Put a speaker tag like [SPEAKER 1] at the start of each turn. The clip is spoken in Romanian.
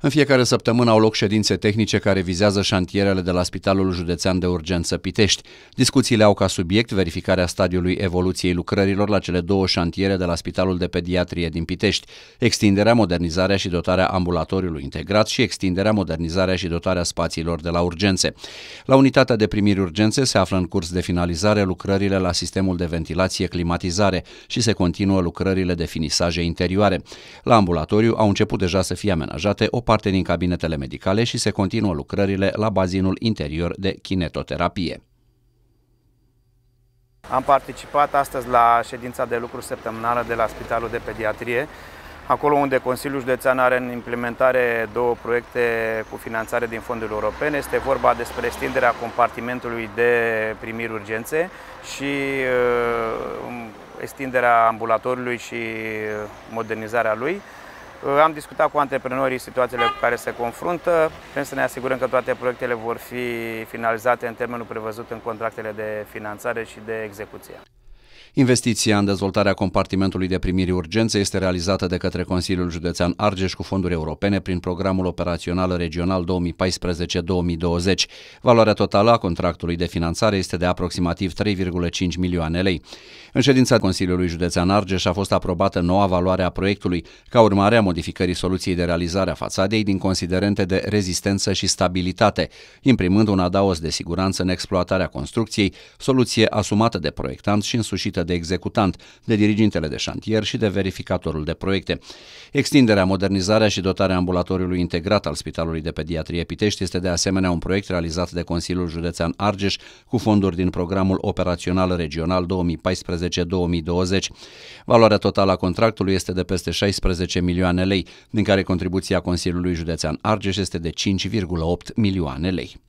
[SPEAKER 1] În fiecare săptămână au loc ședințe tehnice care vizează șantierele de la Spitalul Județean de Urgență Pitești. Discuțiile au ca subiect verificarea stadiului evoluției lucrărilor la cele două șantiere de la Spitalul de Pediatrie din Pitești, extinderea, modernizarea și dotarea ambulatoriului integrat și extinderea, modernizarea și dotarea spațiilor de la urgențe. La unitatea de primiri urgențe se află în curs de finalizare lucrările la sistemul de ventilație-climatizare și se continuă lucrările de finisaje interioare. La ambulatoriu au început deja să fie amenajate o parte din cabinetele medicale și se continuă lucrările la bazinul interior de kinetoterapie.
[SPEAKER 2] Am participat astăzi la ședința de lucru săptămânală de la Spitalul de Pediatrie, acolo unde Consiliul Județean are în implementare două proiecte cu finanțare din fonduri europene. Este vorba despre extinderea compartimentului de primiri urgențe și uh, extinderea ambulatorului și uh, modernizarea lui. Uh, am discutat cu antreprenorii situațiile cu care se confruntă. Vrem să ne asigurăm că toate proiectele vor fi finalizate în termenul prevăzut în contractele de finanțare și de execuție.
[SPEAKER 1] Investiția în dezvoltarea compartimentului de primiri urgențe este realizată de către Consiliul Județean Argeș cu fonduri europene prin programul operațional regional 2014-2020. Valoarea totală a contractului de finanțare este de aproximativ 3,5 milioane lei. În ședința Consiliului Județean Argeș a fost aprobată noua valoare a proiectului, ca urmare a modificării soluției de realizare a fațadei din considerente de rezistență și stabilitate, imprimând un adaos de siguranță în exploatarea construcției, soluție asumată de proiectant și însușită constituită de executant, de dirigintele de șantier și de verificatorul de proiecte. Extinderea, modernizarea și dotarea ambulatoriului integrat al Spitalului de Pediatrie Pitești este de asemenea un proiect realizat de Consiliul Județean Argeș cu fonduri din programul operațional regional 2014-2020. Valoarea totală a contractului este de peste 16 milioane lei, din care contribuția Consiliului Județean Argeș este de 5,8 milioane lei.